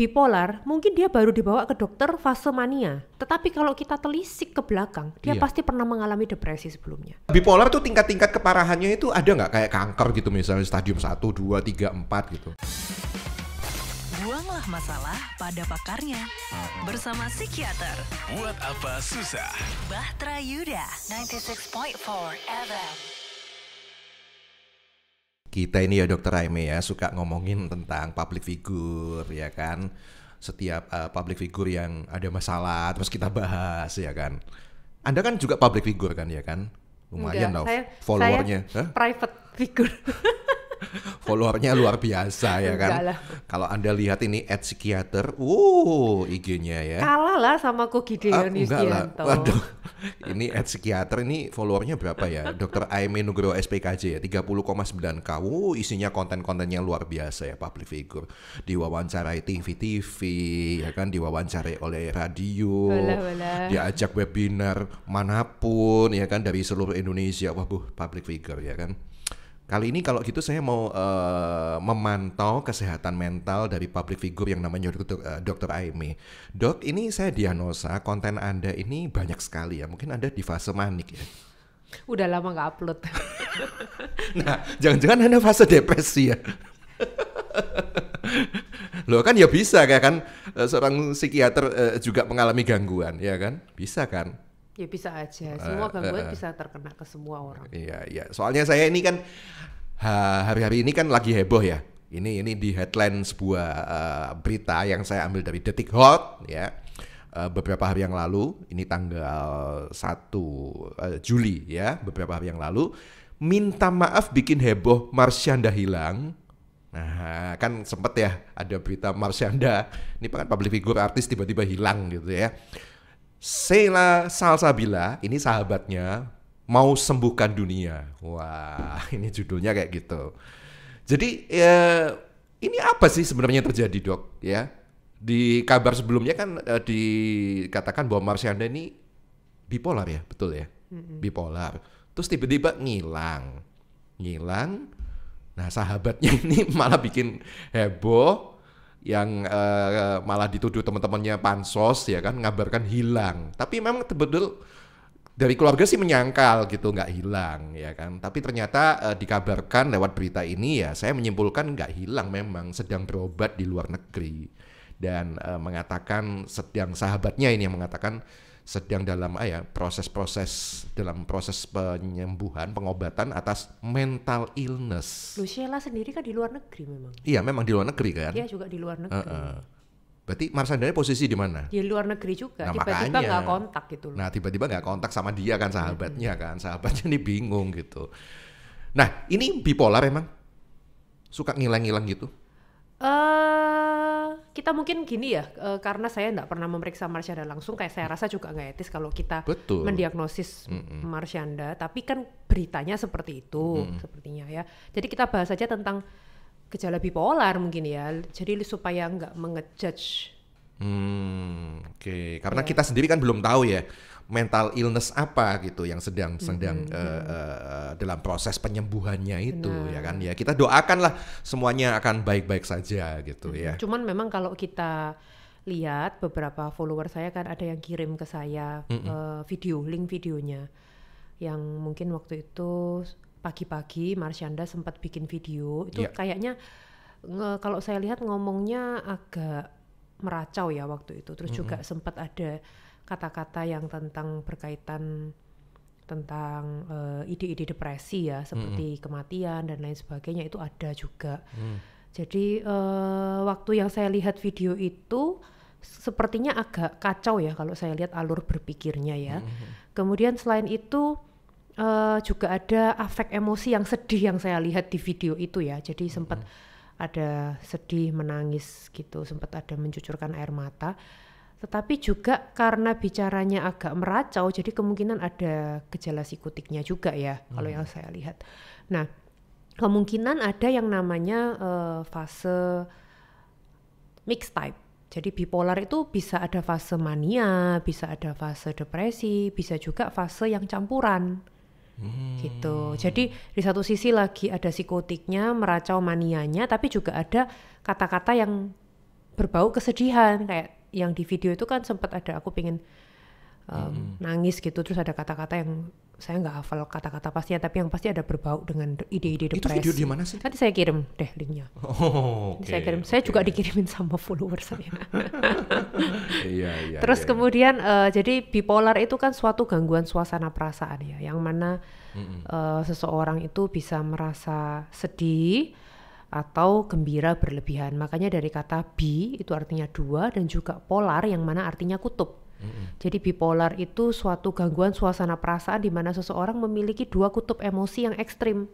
bipolar, mungkin dia baru dibawa ke dokter fase mania. Tetapi kalau kita telisik ke belakang, dia iya. pasti pernah mengalami depresi sebelumnya. Bipolar tuh tingkat-tingkat keparahannya itu ada nggak kayak kanker gitu misalnya stadium 1, 2, 3, 4 gitu. Buanglah masalah pada pakarnya bersama psikiater. Buat apa susah? Bahtera Yuda 96.4 FM kita ini ya dokter Aime ya suka ngomongin tentang public figure ya kan setiap uh, public figure yang ada masalah terus kita bahas ya kan Anda kan juga public figure kan ya kan lumayan Enggak, loh saya, followernya saya private figure followernya luar biasa ya kan. Kalau anda lihat ini at psikiater, wow uh, IG-nya ya. Kalah lah sama Koki ah, Deon ah, lah. Waduh, ini at psikiater ini followernya berapa ya? Dr. Aime Nugroho SPKJ ya, 30,9k. Wow, uh, isinya konten-kontennya luar biasa ya public figure. Diwawancarai TV-TV ya kan, diwawancarai oleh radio. dia ajak Diajak webinar manapun ya kan dari seluruh Indonesia. Wah, buh, public figure ya kan. Kali ini kalau gitu saya mau uh, memantau kesehatan mental dari public figure yang namanya Dr. Uh, eh, Dr. Aime. Dok, ini saya diagnosa konten Anda ini banyak sekali ya. Mungkin Anda di fase manik ya. Udah lama nggak upload. nah, jangan-jangan Anda fase depresi ya. Loh kan ya bisa kayak kan eh, seorang psikiater juga mengalami gangguan ya kan? Bisa kan? Ya bisa aja. Eh, semua gangguan uh, bisa terkena ke semua orang. Iya, iya. Soalnya saya ini kan hari-hari ini kan lagi heboh ya. Ini ini di headline sebuah uh, berita yang saya ambil dari Detik Hot ya. Uh, beberapa hari yang lalu, ini tanggal 1 uh, Juli ya, beberapa hari yang lalu minta maaf bikin heboh Marsyanda hilang. Nah, kan sempet ya ada berita Marsyanda, ini kan public figure artis tiba-tiba hilang gitu ya Sela Salsabila, ini sahabatnya, mau sembuhkan dunia. Wah, ini judulnya kayak gitu. Jadi ya, ini apa sih sebenarnya terjadi dok? Ya, di kabar sebelumnya kan eh, dikatakan bahwa Marsyanda ini bipolar ya, betul ya, mm-hmm. bipolar. Terus tiba-tiba ngilang, ngilang. Nah sahabatnya ini malah bikin heboh, yang uh, malah dituduh teman-temannya pansos ya kan ngabarkan hilang. Tapi memang betul dari keluarga sih menyangkal gitu nggak hilang ya kan. Tapi ternyata uh, dikabarkan lewat berita ini ya saya menyimpulkan nggak hilang memang sedang berobat di luar negeri dan uh, mengatakan sedang sahabatnya ini yang mengatakan sedang dalam ah ya proses-proses dalam proses penyembuhan pengobatan atas mental illness. Lu sendiri kan di luar negeri memang. Iya memang di luar negeri kan. Iya juga di luar negeri. Uh -uh. Berarti Marsandanya posisi di mana? Di luar negeri juga. Nah, tiba-tiba tiba -tiba nggak kontak gitu loh. Nah tiba-tiba nggak -tiba kontak sama dia kan sahabatnya hmm. kan sahabatnya nih bingung gitu. Nah ini bipolar emang suka ngilang-ngilang gitu? Eh kita mungkin gini ya uh, karena saya nggak pernah memeriksa Marsyanda langsung kayak saya rasa juga nggak etis kalau kita Betul. mendiagnosis mm -mm. Marsyanda tapi kan beritanya seperti itu mm -mm. sepertinya ya jadi kita bahas saja tentang gejala bipolar mungkin ya jadi supaya nggak mengejudge Hmm, oke. Okay. Karena yeah. kita sendiri kan belum tahu ya mental illness apa gitu yang sedang mm-hmm. sedang uh, uh, dalam proses penyembuhannya itu ya Benar. ya kan ya kita doakanlah semuanya akan baik-baik saja gitu mm-hmm. ya. Cuman memang kalau kita lihat beberapa follower saya kan ada yang kirim ke saya mm -hmm. uh, video link videonya yang mungkin waktu itu pagi-pagi Marsyanda sempat bikin video itu yeah. kayaknya kalau saya lihat ngomongnya agak meracau ya waktu itu terus mm -hmm. juga mhm. sempat ada kata-kata yang tentang berkaitan tentang eh, ide-ide uh, depresi ya seperti mm-hmm. kematian dan lain sebagainya itu ada juga. Mm. Jadi uh, waktu yang saya lihat video itu sepertinya agak kacau ya kalau saya lihat alur berpikirnya ya. Mm-hmm. Kemudian selain itu uh, juga ada afek emosi yang sedih yang saya lihat di video itu ya. Jadi hmm, sempat mm-hmm. ada sedih, menangis gitu, sempat ada mencucurkan air mata tetapi juga karena bicaranya agak meracau jadi kemungkinan ada gejala psikotiknya juga ya hmm. kalau yang saya lihat nah kemungkinan ada yang namanya uh, fase mixed type jadi bipolar itu bisa ada fase mania bisa ada fase depresi bisa juga fase yang campuran hmm. gitu jadi di satu sisi lagi ada psikotiknya meracau manianya tapi juga ada kata-kata yang berbau kesedihan kayak yang di video itu kan sempat ada aku pingin um, mm nangis gitu terus ada kata-kata yang saya nggak hafal kata-kata pastinya tapi yang pasti ada berbau dengan ide-ide depresi. Itu video di mana sih? Nanti saya kirim deh linknya. Oh, okay, saya kirim. Okay. Saya juga dikirimin sama followers saya. iya, iya. Terus yeah. Iya. kemudian uh, jadi bipolar itu kan suatu gangguan suasana perasaan ya, yang mana mm -hmm. uh, seseorang itu bisa merasa sedih, atau gembira berlebihan. Makanya dari kata bi itu artinya dua dan juga polar yang mana artinya kutub. Mm-hmm. Jadi bipolar itu suatu gangguan suasana perasaan di mana seseorang memiliki dua kutub emosi yang ekstrim.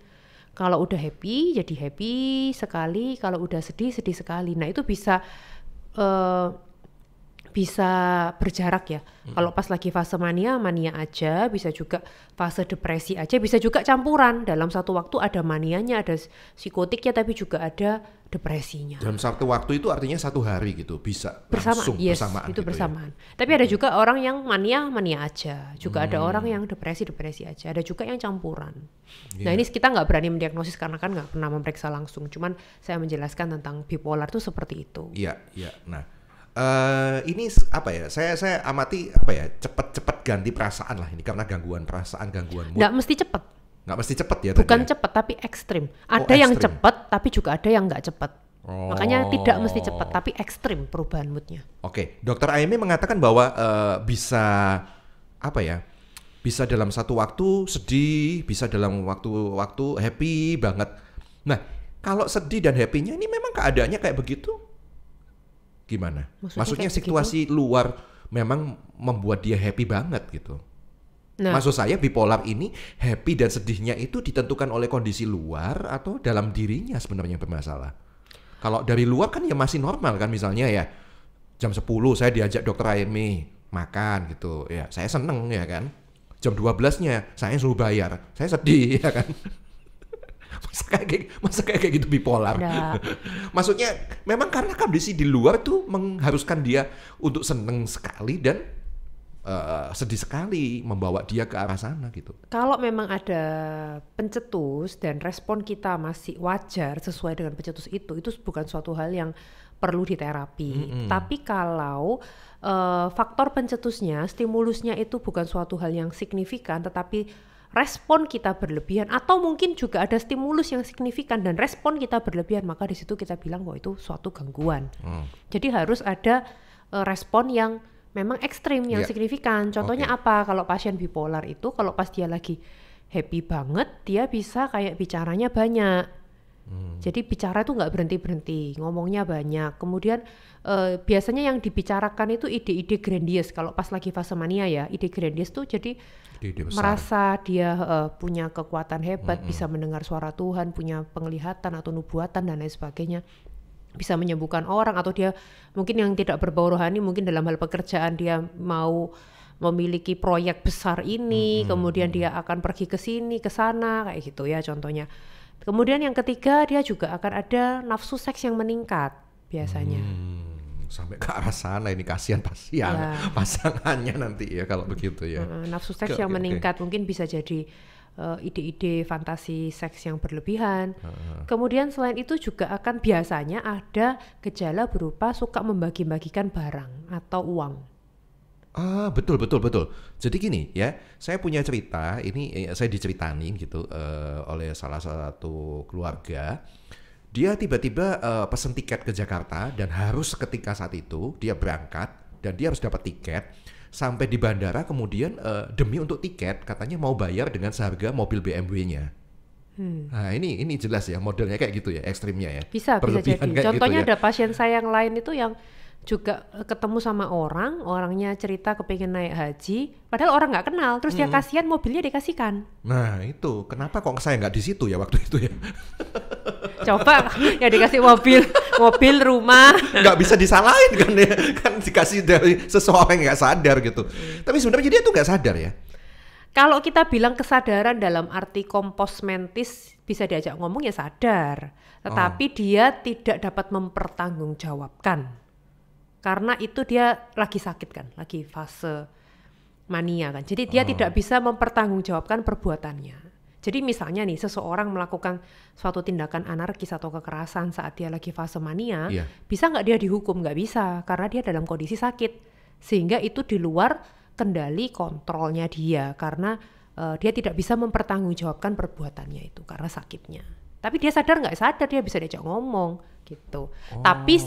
Kalau udah happy jadi happy sekali, kalau udah sedih sedih sekali. Nah itu bisa uh, bisa berjarak ya. Hmm. Kalau pas lagi fase mania, mania aja, bisa juga fase depresi aja, bisa juga campuran. Dalam satu waktu ada manianya, ada psikotiknya, tapi juga ada depresinya. Dalam satu waktu itu artinya satu hari gitu, bisa Bersama, langsung yes, bersamaan. Itu gitu ya? bersamaan. Ya. Tapi ada hmm. juga orang yang mania, mania aja. Juga hmm. ada orang yang depresi, depresi aja. Ada juga yang campuran. Yeah. Nah iya. ini kita nggak berani mendiagnosis karena kan nggak pernah memeriksa langsung. Cuman saya menjelaskan tentang bipolar itu seperti itu. Iya, yeah, iya. Yeah. Nah uh, ini apa ya? Saya saya amati apa ya? Cepat-cepat ganti perasaan lah ini karena gangguan perasaan, gangguan mood. Nggak mesti cepet. Nggak mesti cepet ya? Bukan ya? cepat tapi ekstrim. Oh, ada oh, yang cepet tapi juga ada yang nggak cepet. Oh. Makanya tidak mesti cepat tapi oh. ekstrim perubahan moodnya. Oke, okay. dokter Aimi e mengatakan bahwa uh, bisa apa ya? Bisa dalam satu waktu sedih, bisa dalam waktu-waktu happy banget. Nah, kalau sedih dan happy-nya ini memang keadaannya kayak begitu Gimana? Maksudnya, Maksudnya gitu? situasi gitu? luar memang membuat dia happy banget gitu. Nah. Maksud saya bipolar ini happy dan sedihnya itu ditentukan oleh kondisi luar atau dalam dirinya sebenarnya yang bermasalah. Kalau dari luar kan ya masih normal kan misalnya ya jam 10 saya diajak dokter Aimi e makan gitu ya saya seneng ya kan jam 12 nya saya suruh bayar saya sedih ya kan masa kayak masa kayak gitu bipolar. Maksudnya memang karena kondisi di luar tuh mengharuskan dia untuk seneng sekali dan uh, sedih sekali membawa dia ke arah sana gitu. Kalau memang ada pencetus dan respon kita masih wajar sesuai dengan pencetus itu, itu bukan suatu hal yang perlu diterapi. Mm -hmm. Tapi kalau uh, faktor pencetusnya, stimulusnya itu bukan suatu hal yang signifikan, tetapi respon kita berlebihan atau mungkin juga ada stimulus yang signifikan dan respon kita berlebihan maka di situ kita bilang bahwa itu suatu gangguan. Hmm. Jadi harus ada uh, respon yang memang ekstrim yang yeah. signifikan. Contohnya okay. apa? Kalau pasien bipolar itu kalau pas dia lagi happy banget dia bisa kayak bicaranya banyak Hmm. Jadi bicara itu nggak berhenti-berhenti, ngomongnya banyak. Kemudian uh, biasanya yang dibicarakan itu ide-ide grandios. Kalau pas lagi fase mania ya, ide grandios tuh jadi ide -ide merasa dia uh, punya kekuatan hebat, hmm. bisa hmm. mendengar suara Tuhan, punya penglihatan atau nubuatan dan lain sebagainya bisa menyembuhkan orang atau dia mungkin yang tidak berbau rohani mungkin dalam hal pekerjaan dia mau memiliki proyek besar ini hmm. hmm kemudian hmm. dia akan pergi ke sini ke sana kayak gitu ya contohnya Kemudian yang ketiga dia juga akan ada nafsu seks yang meningkat biasanya. Hmm sampai ke arah sana ini kasihan pasien ya. pasangannya nanti ya kalau begitu ya nafsu seks ke, yang okay, meningkat okay. mungkin bisa jadi ide eh, ide-ide fantasi seks yang berlebihan uh-huh. kemudian selain itu juga akan biasanya ada gejala berupa suka membagi-bagikan barang atau uang Ah betul betul betul. Jadi gini ya, saya punya cerita ini eh, saya diceritain gitu eh, oleh salah satu keluarga. Dia tiba-tiba eh, pesen tiket ke Jakarta dan harus ketika saat itu dia berangkat dan dia harus dapat tiket sampai di bandara kemudian eh, demi untuk tiket katanya mau bayar dengan seharga mobil BMW-nya. Hmm. Nah ini ini jelas ya modelnya kayak gitu ya ekstrimnya ya. Bisa bisa jadi. Gitu Contohnya gitu ada pasien saya yang lain itu yang juga eh, ketemu sama orang, orangnya cerita kepengen naik haji, padahal orang nggak kenal, terus hmm. dia kasihan mobilnya dikasihkan. Nah itu, kenapa kok saya nggak di situ ya waktu itu ya? Coba ya dikasih mobil, mobil rumah. Nggak bisa disalahin kan ya, kan dikasih dari seseorang yang nggak sadar gitu. Mm. Tapi sebenarnya dia tuh nggak sadar ya? Kalau kita bilang kesadaran dalam arti kompos mentis bisa diajak ngomong ya sadar, ah. tetapi oh. dia tidak dapat mempertanggungjawabkan karena itu dia lagi sakit kan, lagi fase mania kan. Jadi dia oh. tidak bisa mempertanggungjawabkan perbuatannya. Jadi misalnya nih seseorang melakukan suatu tindakan anarkis atau kekerasan saat dia lagi fase mania, yeah. bisa nggak dia dihukum? Nggak bisa karena dia dalam kondisi sakit, sehingga itu di luar kendali kontrolnya dia karena uh, dia tidak bisa mempertanggungjawabkan perbuatannya itu karena sakitnya tapi dia sadar nggak sadar dia bisa diajak ngomong gitu. Oh. Tapi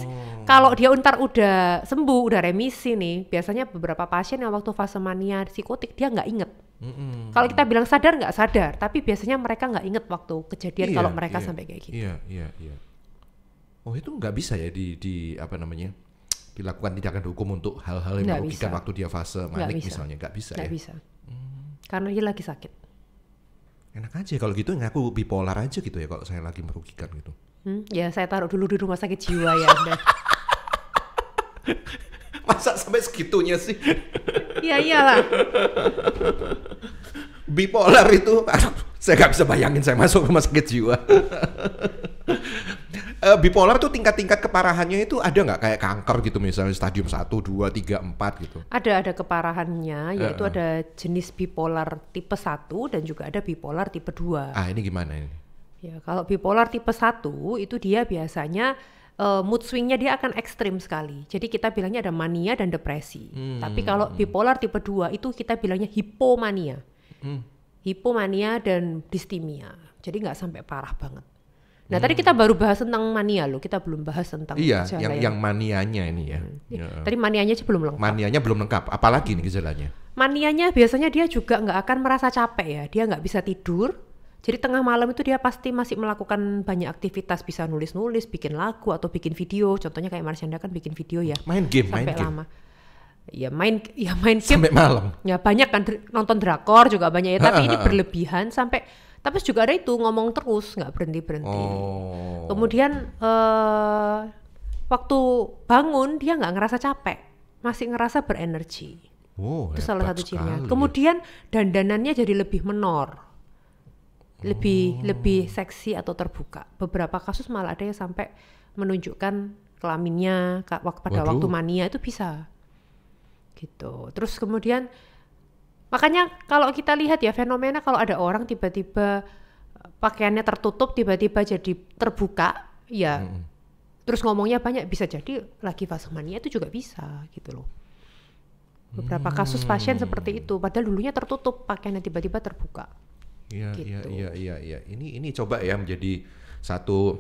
kalau dia untar udah sembuh, udah remisi nih, biasanya beberapa pasien yang waktu fase mania psikotik dia nggak inget. Mm-hmm. Kalau kita bilang sadar nggak sadar, tapi biasanya mereka nggak inget waktu kejadian iya, kalau mereka iya, sampai kayak gitu. Iya, iya, iya. Oh itu nggak bisa ya di, di apa namanya dilakukan tindakan hukum untuk hal-hal yang merugikan waktu dia fase manik misalnya nggak bisa. gak ya? bisa. Hmm. Karena dia lagi sakit enak aja kalau gitu nggak aku bipolar aja gitu ya kalau saya lagi merugikan gitu. Hmm, ya saya taruh dulu di rumah sakit jiwa ya Anda. Masa sampai segitunya sih? Iya iyalah. Bipolar itu, aduh, saya nggak bisa bayangin saya masuk rumah sakit jiwa. uh, bipolar tuh tingkat-tingkat keparahannya itu ada nggak kayak kanker gitu misalnya stadium 1, 2, 3, 4 gitu? Ada ada keparahannya yaitu uh, uh. ada jenis bipolar tipe 1 dan juga ada bipolar tipe 2. Ah, ini gimana ini? Ya, kalau bipolar tipe 1 itu dia biasanya uh, mood swingnya dia akan ekstrim sekali. Jadi kita bilangnya ada mania dan depresi. Hmm. Tapi kalau bipolar tipe 2 itu kita bilangnya hipomania. Hmm. Hipomania dan distimia. Jadi nggak sampai parah banget. Nah hmm. tadi kita baru bahas tentang mania loh, kita belum bahas tentang iya yang, yang manianya ini ya. Hmm. Tadi manianya aja belum lengkap. Manianya belum lengkap, apalagi nih gejalanya? Manianya biasanya dia juga nggak akan merasa capek ya, dia nggak bisa tidur. Jadi tengah malam itu dia pasti masih melakukan banyak aktivitas, bisa nulis-nulis, bikin lagu atau bikin video. Contohnya kayak Marsyanda kan bikin video ya. Main game, sampai main lama. game ya main ya main game sampai malam ya banyak kan nonton drakor juga banyak ya tapi ini berlebihan sampai tapi juga ada itu ngomong terus nggak berhenti berhenti oh. kemudian uh, waktu bangun dia nggak ngerasa capek masih ngerasa berenergi oh, itu salah satu cirinya kemudian dandanannya jadi lebih menor lebih oh. lebih seksi atau terbuka beberapa kasus malah ada yang sampai menunjukkan kelaminnya pada Waduh. waktu mania itu bisa gitu terus kemudian Makanya kalau kita lihat ya fenomena kalau ada orang tiba-tiba eh, pakaiannya tertutup tiba-tiba jadi terbuka, ya hmm. terus ngomongnya banyak bisa jadi lagi fase mania itu juga bisa gitu loh. Beberapa hmm. kasus pasien seperti itu, padahal dulunya tertutup pakaiannya tiba-tiba terbuka. Iya, iya gitu. iya, iya, iya, iya. Ini ini coba ya menjadi satu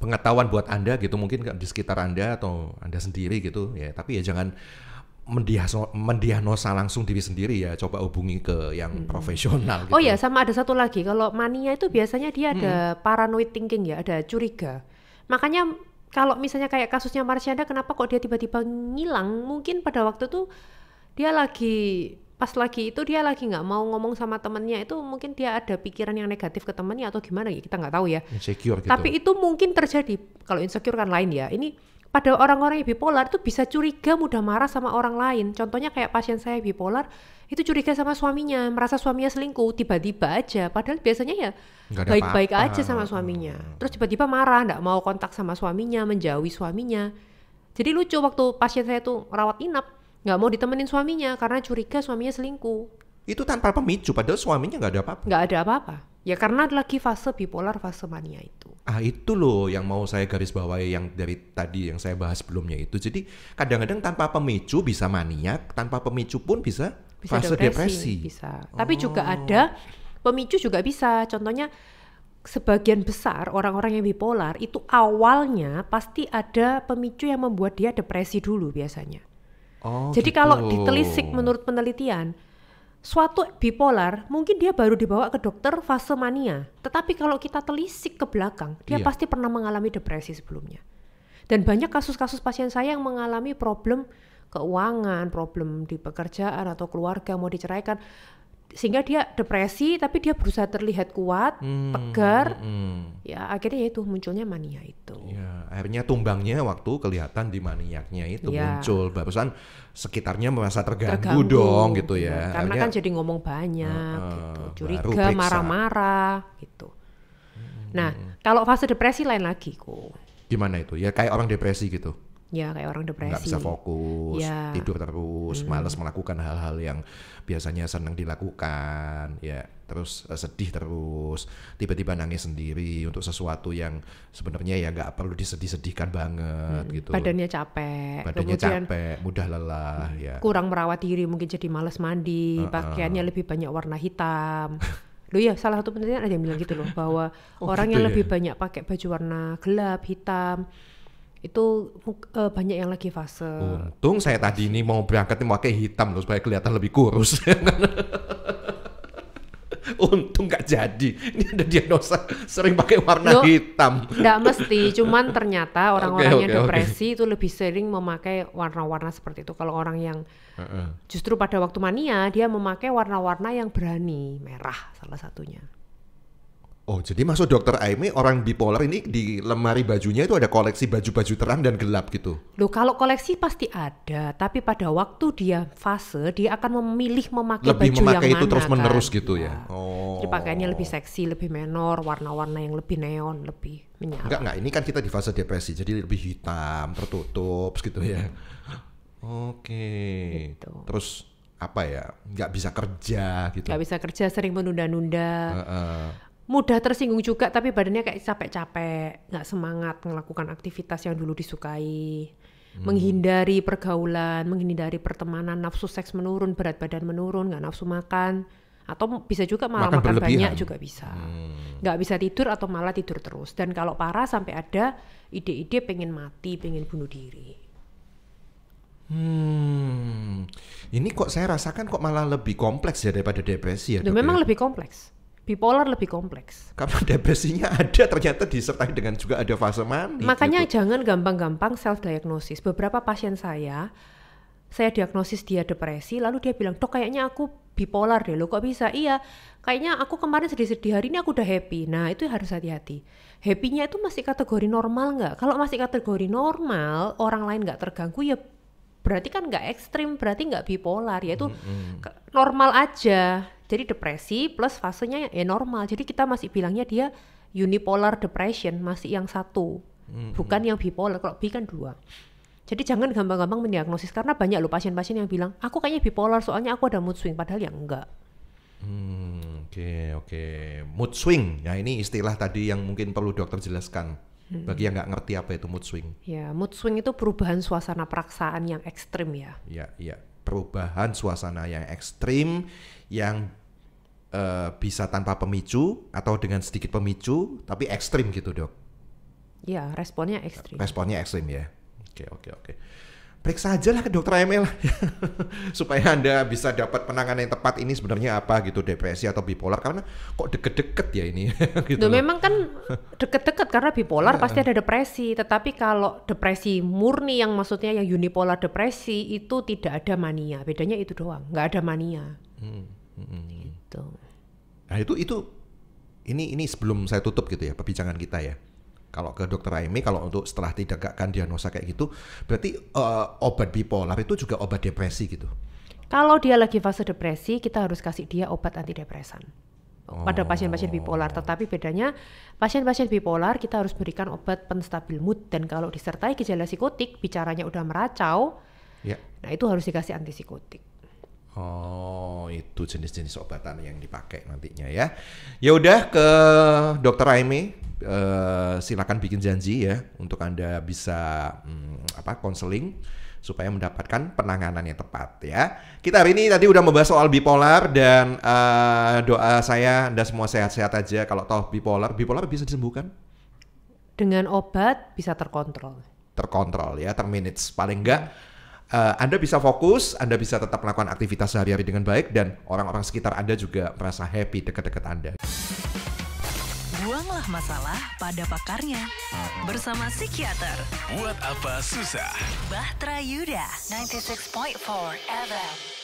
pengetahuan buat anda gitu mungkin di sekitar anda atau anda sendiri gitu ya. Tapi ya jangan mendiagnosa, mendiagnosa langsung diri sendiri ya coba hubungi ke yang hmm. profesional oh gitu. oh ya sama ada satu lagi kalau mania itu biasanya dia ada hmm. paranoid thinking ya ada curiga makanya kalau misalnya kayak kasusnya Marsyanda kenapa kok dia tiba-tiba ngilang mungkin pada waktu itu dia lagi pas lagi itu dia lagi nggak mau ngomong sama temennya itu mungkin dia ada pikiran yang negatif ke temennya atau gimana ya, kita nggak tahu ya insecure gitu tapi itu mungkin terjadi kalau insecure kan lain ya ini pada orang-orang yang bipolar itu bisa curiga mudah marah sama orang lain. Contohnya kayak pasien saya bipolar itu curiga sama suaminya, merasa suaminya selingkuh tiba-tiba aja. Padahal biasanya ya baik-baik aja sama suaminya. Hmm. Terus tiba-tiba marah, nggak mau kontak sama suaminya, menjauhi suaminya. Jadi lucu waktu pasien saya tuh rawat inap, nggak mau ditemenin suaminya karena curiga suaminya selingkuh. Itu tanpa pemicu, padahal suaminya nggak ada apa-apa. Nggak ada apa-apa. Ya karena lagi fase bipolar, fase mania itu. Ah itu loh yang mau saya garis bawahi yang dari tadi yang saya bahas sebelumnya itu. Jadi kadang-kadang tanpa pemicu bisa maniak, tanpa pemicu pun bisa, bisa fase depresi. depresi. Bisa. Oh. Tapi juga oh. ada pemicu juga bisa. Contohnya sebagian besar orang-orang yang bipolar itu awalnya pasti ada pemicu yang membuat dia depresi dulu biasanya. Oh, Jadi gitu. kalau ditelisik menurut penelitian suatu bipolar mungkin dia baru dibawa ke dokter fase mania. Tetapi kalau kita telisik ke belakang, dia iya. pasti pernah mengalami depresi sebelumnya. Dan banyak kasus-kasus pasien saya yang mengalami problem keuangan, problem di pekerjaan atau keluarga mau diceraikan sehingga dia depresi tapi dia berusaha terlihat kuat, hmm, hmm tegar, hmm. ya akhirnya ya itu munculnya mania itu. Ya, akhirnya tumbangnya waktu kelihatan di maniaknya itu ya. muncul, barusan sekitarnya merasa terganggu, terganggu dong gitu ya. Iya, karena akhirnya, kan jadi ngomong banyak, uh, gitu. curiga, marah-marah gitu. Hmm, hmm nah hmm. kalau fase depresi lain lagi kok. Gimana itu? Ya kayak orang depresi gitu? Ya kayak orang depresi. Nggak bisa fokus, ya. tidur terus, hmm. malas melakukan hal-hal yang biasanya senang dilakukan, ya terus eh, sedih terus, tiba-tiba nangis sendiri untuk sesuatu yang sebenarnya ya nggak perlu disedih-sedihkan banget hmm. gitu. Badannya capek, badannya Kemudian, capek, mudah lelah, ya. Kurang merawat diri mungkin jadi malas mandi, uh -uh. pakaiannya lebih banyak warna hitam. Loh ya, salah satu penelitian ada yang bilang gitu loh bahwa oh, orang gitu yang ya? lebih banyak pakai baju warna gelap, hitam itu uh, banyak yang lagi fase. Untung saya tadi ini mau berangkat pakai hitam loh supaya kelihatan lebih kurus. Untung gak jadi. Ini ada diagnosa sering pakai warna Yo, hitam. Enggak mesti, cuman ternyata orang-orang okay, yang depresi okay. itu lebih sering memakai warna-warna seperti itu. Kalau orang yang uh -uh. justru pada waktu mania dia memakai warna-warna yang berani, merah salah satunya. Oh, jadi masuk dokter Aime orang bipolar ini di lemari bajunya itu ada koleksi baju-baju terang dan gelap gitu. Loh, kalau koleksi pasti ada, tapi pada waktu dia fase dia akan memilih memakai lebih baju memakai yang itu mana terus menerus kan? gitu ya. ya. Oh. Jadi pakaiannya lebih seksi, lebih menor, warna-warna yang lebih neon, lebih menyala. Enggak, enggak, ini kan kita di fase depresi, jadi lebih hitam, tertutup gitu ya. Oke. Gitu. Terus apa ya? Enggak bisa kerja gitu. Nggak bisa kerja, sering menunda-nunda. Uh -uh mudah tersinggung juga tapi badannya kayak capek-capek nggak semangat melakukan aktivitas yang dulu disukai hmm. menghindari pergaulan menghindari pertemanan nafsu seks menurun berat badan menurun nggak nafsu makan atau bisa juga malah makan, makan banyak juga bisa hmm. nggak hmm. bisa tidur atau malah tidur terus dan kalau parah sampai ada ide-ide pengen mati pengen bunuh diri hmm ini kok saya rasakan kok malah lebih kompleks ya daripada depresi ya memang ya? lebih kompleks bipolar lebih kompleks. Karena depresinya ada ternyata disertai dengan juga ada fase mani. Makanya gitu. jangan gampang-gampang self diagnosis. Beberapa pasien saya saya diagnosis dia depresi lalu dia bilang, "Dok, kayaknya aku bipolar deh. Lo kok bisa?" Iya, kayaknya aku kemarin sedih-sedih hari ini aku udah happy. Nah, itu harus hati-hati. Happy-nya itu masih kategori normal nggak? Kalau masih kategori normal, orang lain nggak terganggu ya berarti kan nggak ekstrim berarti nggak bipolar yaitu mm-hmm. normal aja jadi depresi plus fasenya ya normal jadi kita masih bilangnya dia unipolar depression masih yang satu mm-hmm. bukan yang bipolar kalau bi kan dua jadi jangan gampang-gampang mendiagnosis karena banyak loh pasien-pasien yang bilang aku kayaknya bipolar soalnya aku ada mood swing padahal ya enggak hmm oke okay, oke okay. mood swing ya ini istilah tadi yang mungkin perlu dokter jelaskan hmm. bagi yang nggak ngerti apa itu mood swing. Ya, mood swing itu perubahan suasana perasaan yang ekstrim ya. Ya, ya, perubahan suasana yang ekstrim yang uh, bisa tanpa pemicu atau dengan sedikit pemicu tapi ekstrim gitu dok. Ya, responnya ekstrim. Responnya ekstrim ya. Oke, oke, oke periksa aja lah ke dokter AML supaya anda bisa dapat penanganan yang tepat ini sebenarnya apa gitu depresi atau bipolar karena kok deket-deket ya ini gitu Duh, memang kan deket-deket karena bipolar pasti ada depresi tetapi kalau depresi murni yang maksudnya yang unipolar depresi itu tidak ada mania bedanya itu doang nggak ada mania hmm, hmm, hmm. gitu nah itu itu ini ini sebelum saya tutup gitu ya perbincangan kita ya kalau ke dokter Aimi kalau untuk setelah ditegakkan diagnosa kayak gitu berarti uh, obat bipolar itu juga obat depresi gitu kalau dia lagi fase depresi kita harus kasih dia obat antidepresan pada oh. pasien-pasien bipolar. Tetapi bedanya pasien-pasien bipolar kita harus berikan obat penstabil mood dan kalau disertai gejala psikotik, bicaranya udah meracau, ya. nah itu harus dikasih antipsikotik. Oh, itu jenis-jenis obatan yang dipakai nantinya ya. Ya udah ke dokter Aimi uh, silakan bikin janji ya untuk anda bisa um, apa konseling supaya mendapatkan penanganan yang tepat ya. Kita hari ini tadi udah membahas soal bipolar dan uh, doa saya Anda semua sehat-sehat aja kalau toh bipolar, bipolar bisa disembuhkan? Dengan obat bisa terkontrol. Terkontrol ya, terminutes paling enggak uh, eh, Anda bisa fokus, Anda bisa tetap melakukan aktivitas sehari-hari dengan baik dan orang-orang sekitar Anda juga merasa happy dekat-dekat Anda sebuah masalah pada pakarnya. Bersama psikiater. Buat apa susah? Bahtera Yuda, 96.4 FM.